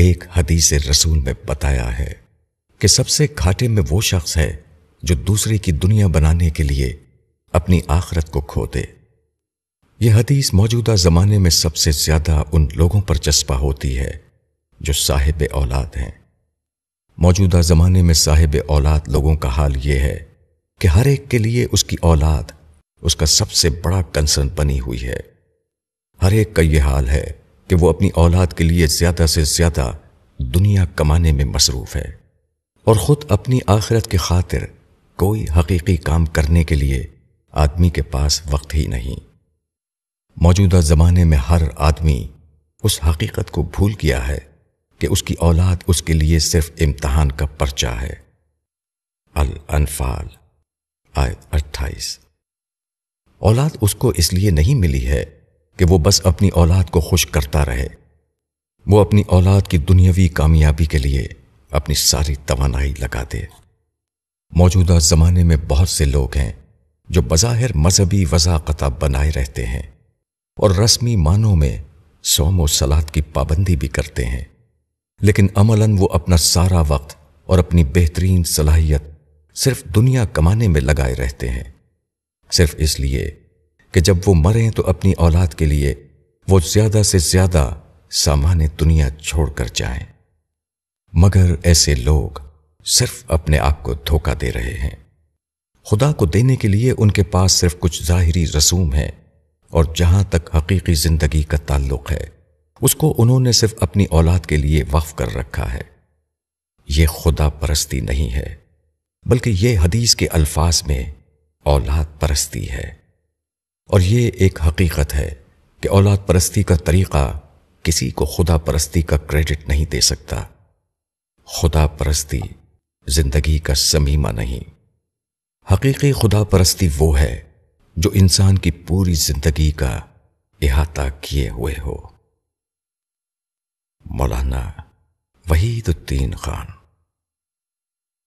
एक हदीस रसूल में बताया है कि सबसे घाटे में वो शख्स है जो दूसरे की दुनिया बनाने के लिए अपनी आखरत को खो दे यह हदीस मौजूदा ज़माने में सबसे ज़्यादा उन लोगों पर चस्पा होती है जो साहिब औलाद हैं मौजूदा ज़माने में साहिब औलाद लोगों का हाल यह है कि हर एक के लिए उसकी औलाद उसका सबसे बड़ा कंसर्न बनी हुई है हर एक का यह हाल है कि वो अपनी औलाद के लिए ज्यादा से ज्यादा दुनिया कमाने में मसरूफ है और ख़ुद अपनी आखिरत की खातिर कोई हकीकी काम करने के लिए आदमी के पास वक्त ही नहीं मौजूदा ज़माने में हर आदमी उस हकीकत को भूल गया है कि उसकी औलाद उसके लिए सिर्फ इम्तहान का पर्चा है अल अनफाल आयत 28 औलाद उसको इसलिए नहीं मिली है कि वो बस अपनी औलाद को खुश करता रहे वो अपनी औलाद की दुनियावी कामयाबी के लिए अपनी सारी तोानाई लगा दे मौजूदा ज़माने में बहुत से लोग हैं जो बज़ाहिर मजहबी वज़ाक़त बनाए रहते हैं और रस्मी मानों में सोम और सलाद की पाबंदी भी करते हैं लेकिन अमलन वो अपना सारा वक्त और अपनी बेहतरीन सलाहियत सिर्फ दुनिया कमाने में लगाए रहते हैं सिर्फ इसलिए कि जब वो मरें तो अपनी औलाद के लिए वो ज्यादा से ज्यादा सामान्य दुनिया छोड़कर जाए मगर ऐसे लोग सिर्फ अपने आप को धोखा दे रहे हैं खुदा को देने के लिए उनके पास सिर्फ कुछ जाहिरी रसूम है और जहां तक हकीकी जिंदगी का ताल्लुक है उसको उन्होंने सिर्फ अपनी औलाद के लिए वफ कर रखा है यह खुदा परस्ती नहीं है बल्कि यह हदीस के अल्फाज में औलाद परस्ती है और ये एक हकीकत है कि औलाद परस्ती का तरीका किसी को खुदा परस्ती का क्रेडिट नहीं दे सकता खुदा परस्ती जिंदगी का समीमा नहीं हकीकी खुदा परस्ती वो है जो इंसान की पूरी जिंदगी का इहाता किए हुए हो मौलाना वहीदुद्दीन खान